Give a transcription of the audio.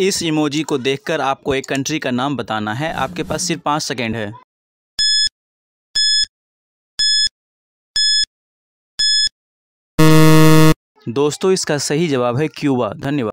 इस इमोजी को देखकर आपको एक कंट्री का नाम बताना है आपके पास सिर्फ पाँच सेकेंड है दोस्तों इसका सही जवाब है क्यूबा धन्यवाद